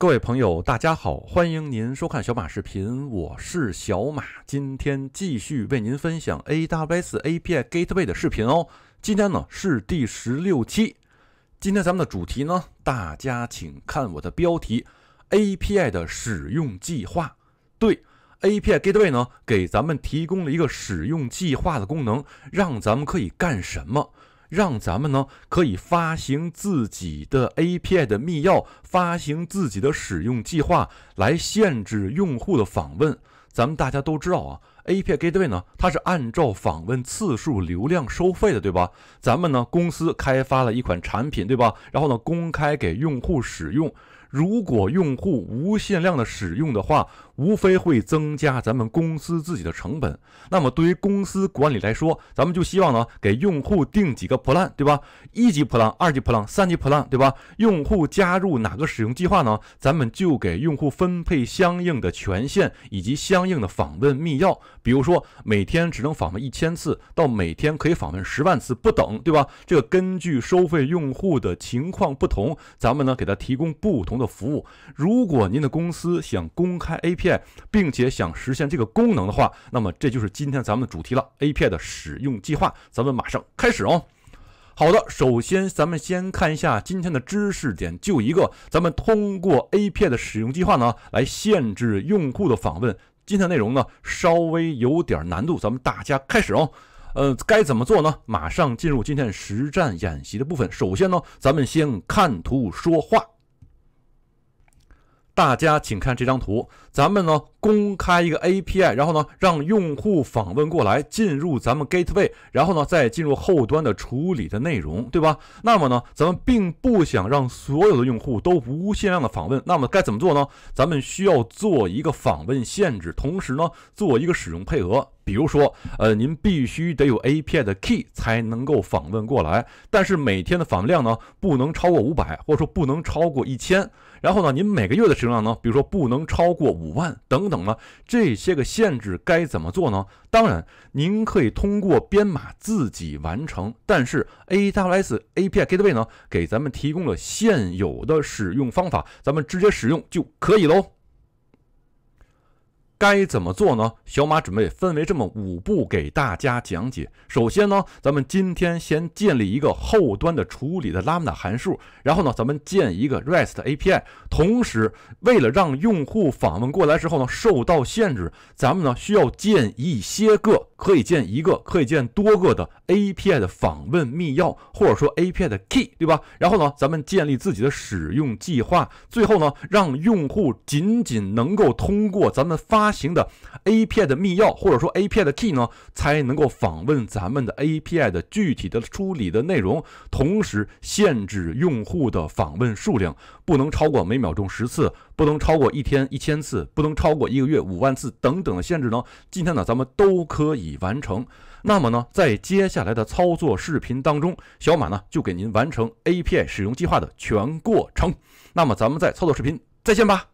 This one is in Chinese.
各位朋友，大家好，欢迎您收看小马视频，我是小马，今天继续为您分享 AWS API Gateway 的视频哦。今天呢是第十六期，今天咱们的主题呢，大家请看我的标题：API 的使用计划。对，API Gateway 呢给咱们提供了一个使用计划的功能，让咱们可以干什么？让咱们呢可以发行自己的 API 的密钥，发行自己的使用计划来限制用户的访问。咱们大家都知道啊，API Gateway 呢，它是按照访问次数、流量收费的，对吧？咱们呢公司开发了一款产品，对吧？然后呢公开给用户使用。如果用户无限量的使用的话，无非会增加咱们公司自己的成本。那么对于公司管理来说，咱们就希望呢，给用户定几个 plan，对吧？一级 plan、二级 plan、三级 plan，对吧？用户加入哪个使用计划呢？咱们就给用户分配相应的权限以及相应的访问密钥，比如说每天只能访问一千次到每天可以访问十万次不等，对吧？这个根据收费用户的情况不同，咱们呢给他提供不同。的服务，如果您的公司想公开 API，并且想实现这个功能的话，那么这就是今天咱们的主题了。API 的使用计划，咱们马上开始哦。好的，首先咱们先看一下今天的知识点，就一个，咱们通过 API 的使用计划呢，来限制用户的访问。今天内容呢稍微有点难度，咱们大家开始哦。呃，该怎么做呢？马上进入今天实战演习的部分。首先呢，咱们先看图说话。大家请看这张图，咱们呢公开一个 API，然后呢让用户访问过来，进入咱们 Gateway，然后呢再进入后端的处理的内容，对吧？那么呢，咱们并不想让所有的用户都无限量的访问，那么该怎么做呢？咱们需要做一个访问限制，同时呢做一个使用配额。比如说，呃，您必须得有 API 的 key 才能够访问过来，但是每天的访问量呢，不能超过五百，或者说不能超过一千。然后呢，您每个月的使用量呢，比如说不能超过五万，等等呢，这些个限制该怎么做呢？当然，您可以通过编码自己完成，但是 AWS API Gateway 呢，给咱们提供了现有的使用方法，咱们直接使用就可以喽。该怎么做呢？小马准备分为这么五步给大家讲解。首先呢，咱们今天先建立一个后端的处理的 Lambda 函数，然后呢，咱们建一个 REST API。同时，为了让用户访问过来之后呢受到限制，咱们呢需要建一些个可以建一个可以建多个的 API 的访问密钥，或者说 API 的 key，对吧？然后呢，咱们建立自己的使用计划，最后呢，让用户仅仅能够通过咱们发发行的 API 的密钥，或者说 API 的 key 呢，才能够访问咱们的 API 的具体的处理的内容，同时限制用户的访问数量，不能超过每秒钟十次，不能超过一天一千次，不能超过一个月五万次等等的限制呢。今天呢，咱们都可以完成。那么呢，在接下来的操作视频当中，小马呢就给您完成 API 使用计划的全过程。那么咱们在操作视频再见吧。